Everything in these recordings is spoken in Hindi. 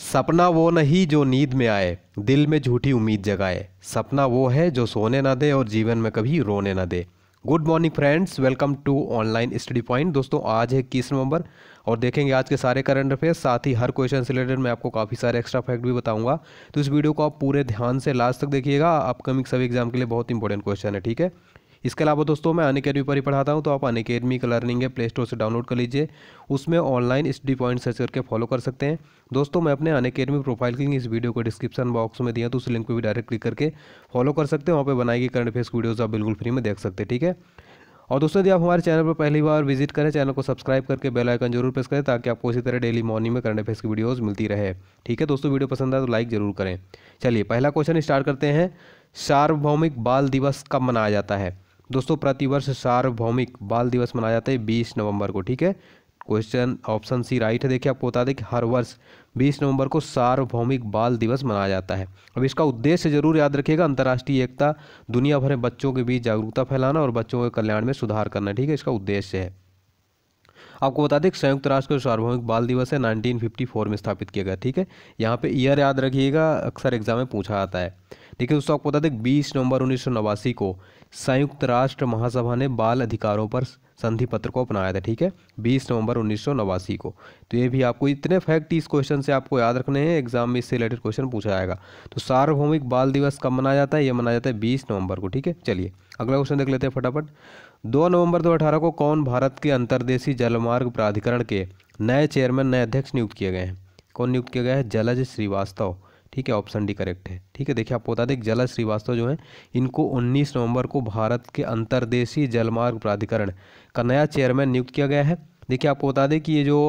सपना वो नहीं जो नींद में आए दिल में झूठी उम्मीद जगाए सपना वो है जो सोने ना दे और जीवन में कभी रोने ना दे good morning friends welcome to online study point दोस्तों आज है इक्कीस नवंबर और देखेंगे आज के सारे करंट अफेयर साथ ही हर क्वेश्चन से रिलेटेड मैं आपको काफ़ी सारे एक्स्ट्रा फैक्ट भी बताऊंगा तो इस वीडियो को आप पूरे ध्यान से लास्ट तक देखिएगा अपकमिंग सभी एग्जाम के लिए बहुत इंपॉर्टेंट क्वेश्चन है ठीक है इसके अलावा दोस्तों मैं अन अकेडमी पर ही पढ़ाता हूँ तो आप अन अकेडमी का लर्निंग है प्ले स्टोर से डाउनलोड कर लीजिए उसमें ऑनलाइन स्टडी पॉइंट सर्च करके फॉलो कर सकते हैं दोस्तों मैं अपने अन अकेडमी प्रोफाइल की इस वीडियो को डिस्क्रिप्शन बॉक्स में दिया तो उस लिंक पर भी डायरेक्ट क्लिक करके फॉलो कर सकते हैं वहाँ पर बनाई गई करंट अफेयर्स वीडियोज़ आप बिल्कुल फ्री में देख सकते हैं ठीक है और दोस्तों यदि आप हमारे चैनल पर पहली बार विजिट करें चैनल को सब्सक्राइब करके बेल आइकन जरूर प्रेस करें ताकि आपको इसी तरह डेली मॉर्निंग में करंट अफेयर्स की वीडियोस मिलती रहे ठीक है दोस्तों वीडियो पसंद आए तो लाइक जरूर करें चलिए पहला क्वेश्चन स्टार्ट करते हैं सार्वभौमिक बाल दिवस कब मनाया जाता है दोस्तों प्रतिवर्ष सार्वभौमिक बाल दिवस मनाया जाता है बीस नवंबर को ठीक है क्वेश्चन ऑप्शन सी राइट है देखिए आपको बता दें कि हर वर्ष बीस नवंबर को सार्वभौमिक बाल दिवस मनाया जाता है अब इसका उद्देश्य जरूर याद रखिएगा अंतर्राष्ट्रीय एकता दुनिया भर में बच्चों के बीच जागरूकता फैलाना और बच्चों के कल्याण में सुधार करना ठीक है इसका उद्देश्य है आपको बता दें संयुक्त राष्ट्र का सार्वभौमिक बाल दिवस है 1954 में स्थापित किया गया ठीक है यहाँ पे ईयर याद रखिएगा अक्सर एग्जाम में पूछा जाता है देखिए दोस्तों आपको बता दें बीस नवंबर उन्नीस को संयुक्त राष्ट्र महासभा ने बाल अधिकारों पर संधि पत्र को अपनाया था ठीक है 20 नवंबर उन्नीस को तो ये भी आपको इतने फैक्ट इस क्वेश्चन से आपको याद रखने हैं एग्जाम में इससे रिलेटेड क्वेश्चन पूछा जाएगा तो सार्वभौमिक बाल दिवस कब मनाया जाता है ये मनाया जाता है बीस नवंबर को ठीक है चलिए अगला क्वेश्चन देख लेते हैं फटाफट दो नवंबर दो को कौन भारत के अंतर्देशीय जलमार्ग प्राधिकरण के नए चेयरमैन नए अध्यक्ष नियुक्त किए गए हैं कौन नियुक्त किया गया है जलज श्रीवास्तव ठीक है ऑप्शन डी करेक्ट है ठीक है देखिए आपको बता दें जला श्रीवास्तव जो है इनको 19 नवंबर को भारत के अंतर्देशीय जलमार्ग प्राधिकरण का नया चेयरमैन नियुक्त किया गया है देखिए आपको बता दें कि ये जो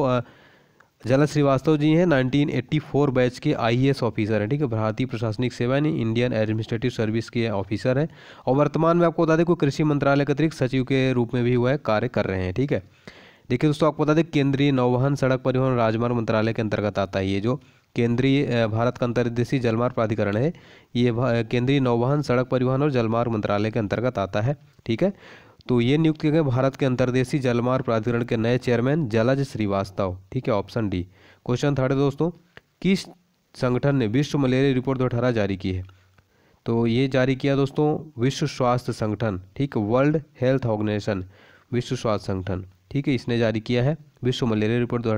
जला श्रीवास्तव जी हैं 1984 बैच के आईएएस ऑफिसर e हैं ठीक है भारतीय प्रशासनिक सेवा यानी इंडियन एडमिनिस्ट्रेटिव सर्विस के ऑफिसर हैं और वर्तमान में आपको बता दें कोई कृषि मंत्रालय के अतिरिक्त सचिव के रूप में भी हुआ है कार्य कर रहे हैं ठीक है देखिए दोस्तों आपको बता दें केंद्रीय नौवहन सड़क परिवहन राजमार्ग मंत्रालय के अंतर्गत आता है ये जो केंद्रीय भारत का अंतर्देशीय जलमार्ग प्राधिकरण है ये केंद्रीय नौवहन सड़क परिवहन और जलमार्ग मंत्रालय के अंतर्गत आता है ठीक है तो ये नियुक्त किए गए भारत के अंतर्देशीय जलमार्ग प्राधिकरण के नए चेयरमैन जलज श्रीवास्तव ठीक है ऑप्शन डी क्वेश्चन थर्ड दोस्तों किस संगठन ने विश्व मलेरिया रिपोर्ट दो जारी की है तो ये जारी किया दोस्तों विश्व स्वास्थ्य संगठन ठीक वर्ल्ड हेल्थ ऑर्गेनाइजेशन विश्व स्वास्थ्य संगठन ठीक है इसने जारी किया है विश्व मलेरिया रिपोर्ट दो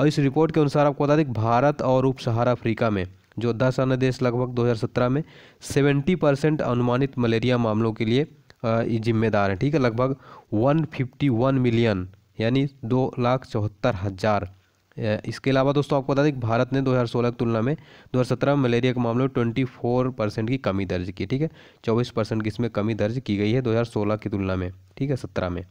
और इस रिपोर्ट के अनुसार आपको बता दें भारत और उप सहारा अफ्रीका में जो दस अन्य देश लगभग 2017 में 70 परसेंट अनुमानित मलेरिया मामलों के लिए जिम्मेदार हैं ठीक है लगभग 151 मिलियन यानी दो लाख चौहत्तर हज़ार इसके अलावा दोस्तों आपको बता दें कि भारत ने 2016 की तुलना में 2017 में मलेरिया के मामले में 24 परसेंट की कमी दर्ज की ठीक है 24 परसेंट की इसमें कमी दर्ज की गई है 2016 की तुलना में ठीक है सत्रह में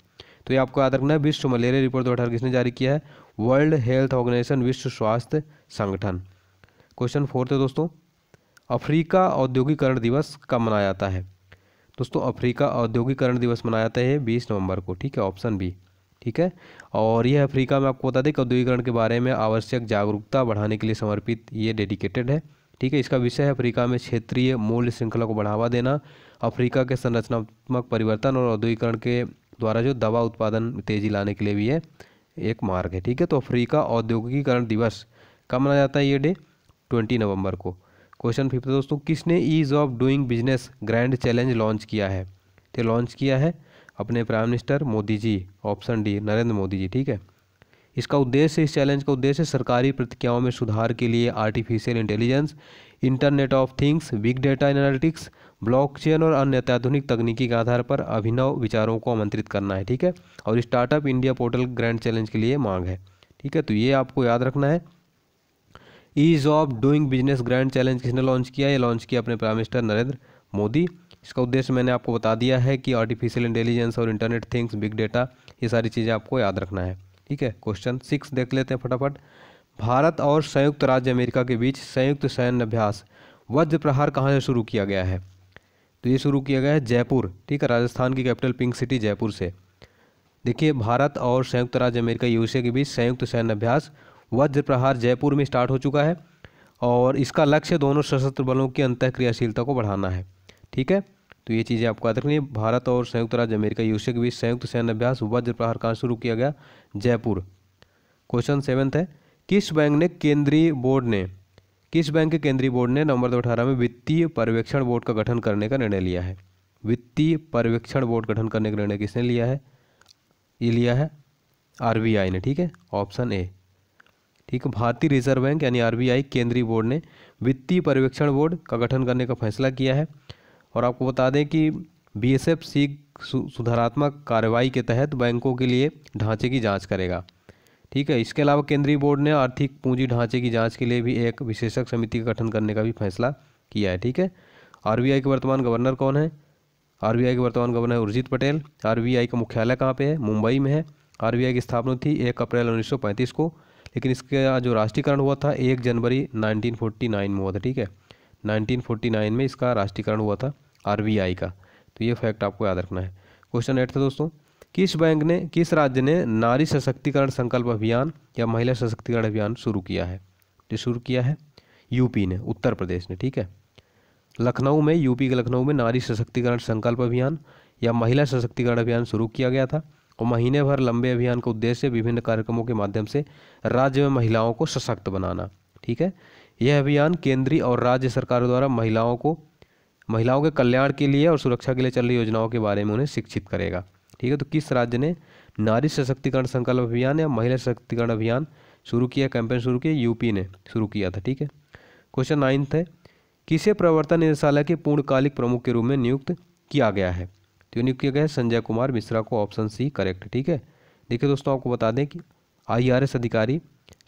तो ये आपको याद रखना है विश्व मलेरिया रिपोर्ट दो हज़ार किसने जारी किया है वर्ल्ड हेल्थ ऑर्गेनाइजेशन विश्व स्वास्थ्य संगठन क्वेश्चन फोर्थ है दोस्तों अफ्रीका औद्योगिकरण दिवस कब मनाया जाता है दोस्तों अफ्रीका औद्योगिकरण दिवस मनाया जाता है बीस नवंबर को ठीक है ऑप्शन बी ठीक है और यह अफ्रीका में आपको बता दें कि औद्योगिकरण के बारे में आवश्यक जागरूकता बढ़ाने के लिए समर्पित ये डेडिकेटेड है ठीक है इसका विषय है अफ्रीका में क्षेत्रीय मूल्य श्रृंखला को बढ़ावा देना अफ्रीका के संरचनात्मक परिवर्तन और औद्योगिकरण के द्वारा जो दवा उत्पादन तेज़ी लाने के लिए भी है एक मार्ग है ठीक है तो अफ्रीका औद्योगिकीकरण दिवस कब मनाया जाता है ये डे ट्वेंटी नवंबर को क्वेश्चन फिफ्थ दोस्तों किसने ease of doing business grand challenge launch किया है तो लॉन्च किया है अपने prime minister Modi ji option D Narendra Modi ji ठीक है इसका उद्देश्य इस चैलेंज का उद्देश्य सरकारी प्रतिक्रियाओं में सुधार के लिए artificial intelligence internet of things big data analytics blockchain और अन्य अत्याधुनिक तकनीकी के आधार पर अभिनव विचारों को आमंत्रित करना है ठीक है और startup India portal grand challenge के लिए मांग है ठीक है तो ये आपको याद रखना है ease of doing business grand challenge किसने लॉन्च किया ये लॉन्च किया अपने प्राइम मिनिस्टर नरेंद्र मोदी इसका उद्देश्य मैंने आपको बता दिया है कि आर्टिफिशियल इंटेलिजेंस और इंटरनेट थिंग्स बिग डेटा ये सारी चीज़ें आपको याद रखना है ठीक है क्वेश्चन सिक्स देख लेते हैं फटाफट भारत और संयुक्त राज्य अमेरिका के बीच संयुक्त सैन्य अभ्यास वज्र प्रहार कहाँ से शुरू किया गया है तो ये शुरू किया गया है जयपुर ठीक है राजस्थान की कैपिटल पिंक सिटी जयपुर से देखिए भारत और संयुक्त राज्य अमेरिका यूएसए के बीच संयुक्त सैन्य अभ्यास वज्र प्रहार जयपुर में स्टार्ट हो चुका है और इसका लक्ष्य दोनों सशस्त्र बलों की अंत क्रियाशीलता को बढ़ाना है ठीक है तो ये चीज़ें आपको याद रखनी है भारत और संयुक्त राज्य अमेरिका यूएसए के बीच संयुक्त सैन्य अभ्यास वज्र प्रहार कहाँ शुरू किया गया जयपुर क्वेश्चन सेवन्थ है किस बैंक ने केंद्रीय बोर्ड ने किस बैंक के केंद्रीय बोर्ड ने नवंबर दो में वित्तीय पर्यवेक्षण बोर्ड का गठन करने का निर्णय लिया है वित्तीय पर्यवेक्षण बोर्ड गठन करने का निर्णय किसने लिया है ये लिया है आर ने ठीक है ऑप्शन ए ठीक भारतीय रिजर्व बैंक यानी आर केंद्रीय बोर्ड ने वित्तीय पर्यवेक्षण बोर्ड का गठन करने का फैसला किया है और आपको बता दें कि बी सी सुधारात्मक कार्रवाई के तहत बैंकों के लिए ढांचे की जांच करेगा ठीक है इसके अलावा केंद्रीय बोर्ड ने आर्थिक पूंजी ढांचे की जांच के लिए भी एक विशेषज्ञ समिति का गठन करने का भी फैसला किया है ठीक है आरबीआई के वर्तमान गवर्नर कौन है आरबीआई के वर्तमान गवर्नर उर्जित पटेल आरबीआई का मुख्यालय कहाँ पे है मुंबई में है आरबीआई की स्थापना थी एक अप्रैल उन्नीस को लेकिन इसका जो राष्ट्रीयकरण हुआ था एक जनवरी नाइनटीन में हुआ था ठीक है 1949 में इसका राष्ट्रीयकरण हुआ था आर का तो ये फैक्ट आपको याद रखना है क्वेश्चन एट था दोस्तों किस बैंक ने किस राज्य ने नारी सशक्तिकरण संकल्प अभियान या महिला सशक्तिकरण अभियान शुरू किया है जो शुरू किया है यूपी ने उत्तर प्रदेश ने ठीक है लखनऊ में यूपी के लखनऊ में नारी सशक्तिकरण संकल्प अभियान या महिला सशक्तिकरण अभियान शुरू किया गया था और महीने भर लंबे अभियान का उद्देश्य विभिन्न कार्यक्रमों के माध्यम से राज्य में महिलाओं को सशक्त बनाना ठीक है यह अभियान केंद्रीय और राज्य सरकारों द्वारा महिलाओं को महिलाओं के कल्याण के लिए और सुरक्षा के लिए चल रही योजनाओं के बारे में उन्हें शिक्षित करेगा ठीक है तो किस राज्य ने नारी सशक्तिकरण संकल्प अभियान या महिला सशक्तिकरण अभियान शुरू किया कैंपेन शुरू किया यूपी ने शुरू किया था ठीक है क्वेश्चन नाइन्थ है किसे प्रवर्तन निदेशालय के पूर्णकालिक प्रमुख के रूप में नियुक्त किया गया है तो नियुक्त किया गया है संजय कुमार मिश्रा को ऑप्शन सी करेक्ट ठीक है देखिए दोस्तों आपको बता दें कि आई अधिकारी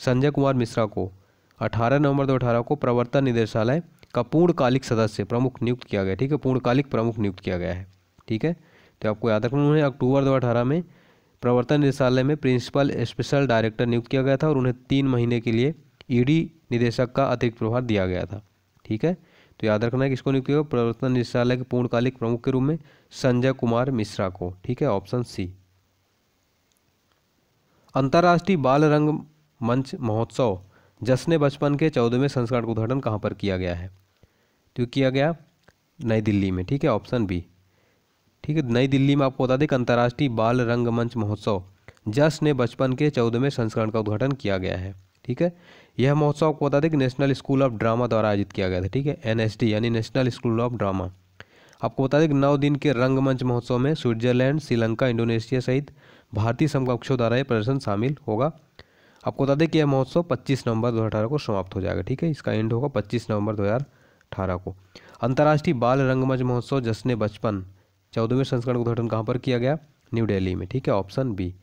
संजय कुमार मिश्रा को अठारह नवंबर दो को प्रवर्तन निदेशालय का पूर्णकालिक सदस्य प्रमुख नियुक्त किया गया ठीक है पूर्णकालिक प्रमुख नियुक्त किया गया है ठीक है तो आपको याद रखना उन्हें अक्टूबर दो में प्रवर्तन निदेशालय में प्रिंसिपल स्पेशल डायरेक्टर नियुक्त किया गया था और उन्हें तीन महीने के लिए ईडी निदेशक का अतिरिक्त प्रभार दिया गया था ठीक है तो याद रखना है कि इसको नियुक्त किया प्रवर्तन निदेशालय के पूर्णकालिक प्रमुख के रूप में संजय कुमार मिश्रा को ठीक है ऑप्शन सी अंतर्राष्ट्रीय बाल रंग मंच महोत्सव जश्न बचपन के चौदहवें संस्करण का उद्घाटन कहाँ पर किया गया है तो किया गया नई दिल्ली में ठीक है ऑप्शन बी ठीक है नई दिल्ली में आपको बता दें कि अंतर्राष्ट्रीय बाल रंगमंच महोत्सव जस ने बचपन के चौदहवें संस्करण का उद्घाटन किया गया है ठीक है यह महोत्सव आपको बता दें कि नेशनल स्कूल ऑफ ड्रामा द्वारा आयोजित किया गया था ठीक है एन यानी नेशनल स्कूल ऑफ ड्रामा आपको बता दें कि नौ दिन के रंगमंच महोत्सव में स्विट्जरलैंड श्रीलंका इंडोनेशिया सहित भारतीय समकक्षों द्वारा यह प्रदर्शन शामिल होगा आपको बता दें कि यह महोत्सव 25 नवंबर 2018 को समाप्त हो जाएगा ठीक है इसका एंड होगा 25 नवंबर 2018 को अंतर्राष्ट्रीय बाल रंगमंच महोत्सव जश्न बचपन चौदहवें संस्करण का उद्घाटन कहाँ पर किया गया न्यू डेली में ठीक है ऑप्शन बी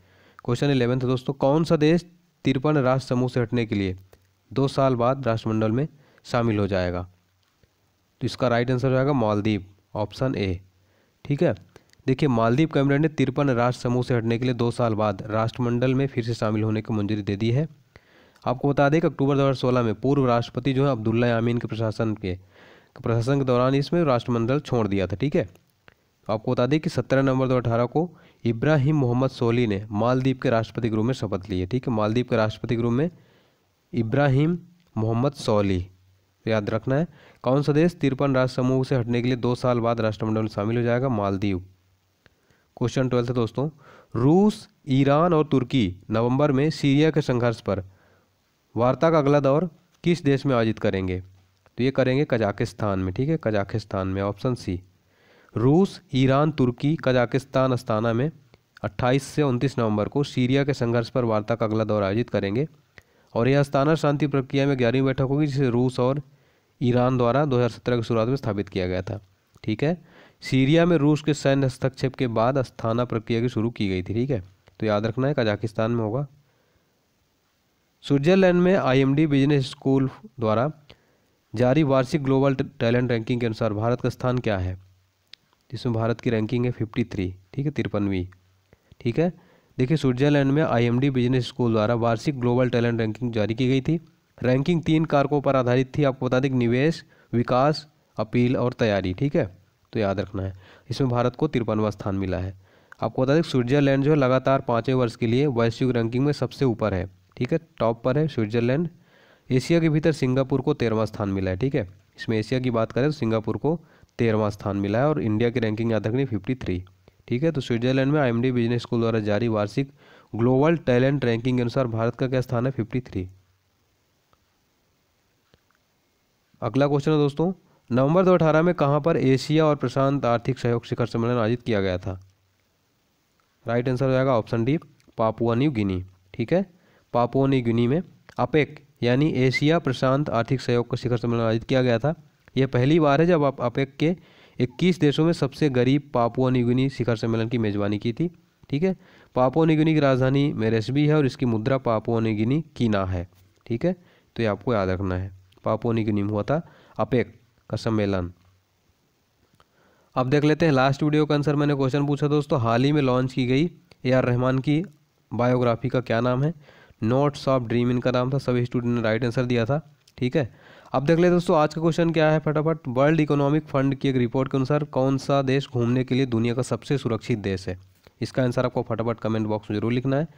क्वेश्चन इलेवेंथ दोस्तों कौन सा देश तिरपन राष्ट्र समूह से हटने के लिए दो साल बाद राष्ट्रमंडल में शामिल हो जाएगा तो इसका राइट आंसर हो जाएगा मालदीव ऑप्शन ए ठीक है देखिए मालदीव कैबिनेट ने तिरपन राष्ट्र समूह से हटने के लिए दो साल बाद राष्ट्रमंडल में फिर से शामिल होने की मंजूरी दे दी है आपको बता दें कि अक्टूबर 2016 में पूर्व राष्ट्रपति जो है अब्दुल्ला यामीन के प्रशासन के प्रशासन के दौरान इसमें राष्ट्रमंडल छोड़ दिया था ठीक है तो आपको बता दें कि 17 नवंबर 2018 को इब्राहिम मोहम्मद सोली ने मालदीप के राष्ट्रपति गृह में शपथ ली है ठीक है मालदीव के राष्ट्रपति गृह में इब्राहिम मोहम्मद सोली तो याद रखना है कौन सा देश तिरपन राष्ट्र समूह से हटने के लिए दो साल बाद राष्ट्रमंडल में शामिल हो जाएगा मालदीव क्वेश्चन ट्वेल्थ है दोस्तों रूस ईरान और तुर्की नवंबर में सीरिया के संघर्ष पर वार्ता का अगला दौर किस देश में आयोजित करेंगे तो ये करेंगे कजाकिस्तान में ठीक है कजाकिस्तान में ऑप्शन सी रूस ईरान तुर्की कजाकिस्तान अस्ताना में 28 से 29 नवंबर को सीरिया के संघर्ष पर वार्ता का अगला दौर आयोजित करेंगे और यह अस्ताना शांति प्रक्रिया में ग्यारहवीं बैठक होगी जिसे रूस और ईरान द्वारा 2017 की शुरुआत में स्थापित किया गया था ठीक है सीरिया में रूस के सैन्य हस्तक्षेप के बाद अस्थाना प्रक्रिया की शुरू की गई थी ठीक है तो याद रखना है कजाकिस्तान में होगा स्विट्जरलैंड में आईएमडी बिजनेस स्कूल द्वारा जारी वार्षिक ग्लोबल टैलेंट रैंकिंग के अनुसार भारत का स्थान क्या है जिसमें भारत की रैंकिंग है फिफ्टी थ्री ठीक है तिरपनवीं ठीक है देखिए स्विट्जरलैंड में आईएमडी बिजनेस स्कूल द्वारा वार्षिक ग्लोबल टैलेंट रैंकिंग जारी की गई थी रैंकिंग तीन कारकों पर आधारित थी आपको बता दें निवेश विकास अपील और तैयारी ठीक है तो याद रखना है इसमें भारत को तिरपनवा स्थान मिला है आपको बता दें स्विट्जरलैंड जो है लगातार पाँचवें वर्ष के लिए वैश्विक रैंकिंग में सबसे ऊपर है ठीक है टॉप पर है स्विट्जरलैंड एशिया के भीतर सिंगापुर को तेरहवा स्थान मिला है ठीक है इसमें एशिया की बात करें तो सिंगापुर को तेरहवां स्थान मिला है और इंडिया की रैंकिंग याद रखनी फिफ्टी थ्री ठीक है तो स्विट्जरलैंड में आई बिजनेस स्कूल द्वारा जारी वार्षिक ग्लोबल टैलेंट रैंकिंग के अनुसार भारत का क्या स्थान है फिफ्टी थ्री अगला क्वेश्चन है दोस्तों नवंबर दो अठारह में कहाँ पर एशिया और प्रशांत आर्थिक सहयोग शिखर सम्मेलन आयोजित किया गया था राइट आंसर हो जाएगा option D Papua New Guinea ठीक है पापुआ न्यू गिनी में अपेक यानी एशिया प्रशांत आर्थिक सहयोग का शिखर सम्मेलन आयोजित किया गया था यह पहली बार है जब आप अपेक के 21 देशों में सबसे गरीब पापुआ निगुनी शिखर सम्मेलन की मेजबानी की थी ठीक है पापुआ निगुनी की राजधानी मेरेसबी है और इसकी मुद्रा पापुआ की कीना है ठीक है तो ये आपको याद रखना है पापुआ निगुनी में हुआ था अपेक का सम्मेलन अब देख लेते हैं लास्ट वीडियो का आंसर मैंने क्वेश्चन पूछा दोस्तों हाल ही में लॉन्च की गई ए आर रहमान की बायोग्राफी का क्या नाम है नोट्स ऑफ ड्रीम इनका नाम था सभी स्टूडेंट ने राइट आंसर दिया था ठीक है अब देख ले दोस्तों आज का क्वेश्चन क्या है फटाफट वर्ल्ड इकोनॉमिक फंड की एक रिपोर्ट के अनुसार कौन सा देश घूमने के लिए दुनिया का सबसे सुरक्षित देश है इसका आंसर आपको फटाफट कमेंट बॉक्स में जरूर लिखना है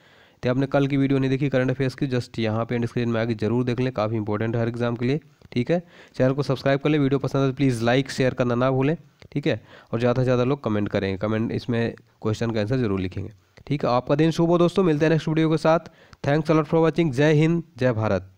तो आपने कल की वीडियो नहीं देखी करंट अफेयर्स की जस्ट यहाँ पे एंड स्क्रीन में आगे जरूर देख लें काफ़ी इंपॉर्टेंट है हर एग्जाम के लिए ठीक है चैनल को सब्सक्राइब कर लें वीडियो पसंद है तो प्लीज़ लाइक शेयर करना ना भूलें ठीक है और ज़्यादा से ज़्यादा लोग कमेंट करेंगे कमेंट इसमें क्वेश्चन का आंसर जरूर लिखेंगे ठीक है आपका दिन शुभ हो दोस्तों मिलते हैं नेक्स्ट वीडियो के साथ थैंक्स अलॉट फॉर वॉचिंग जय हिंद जय भारत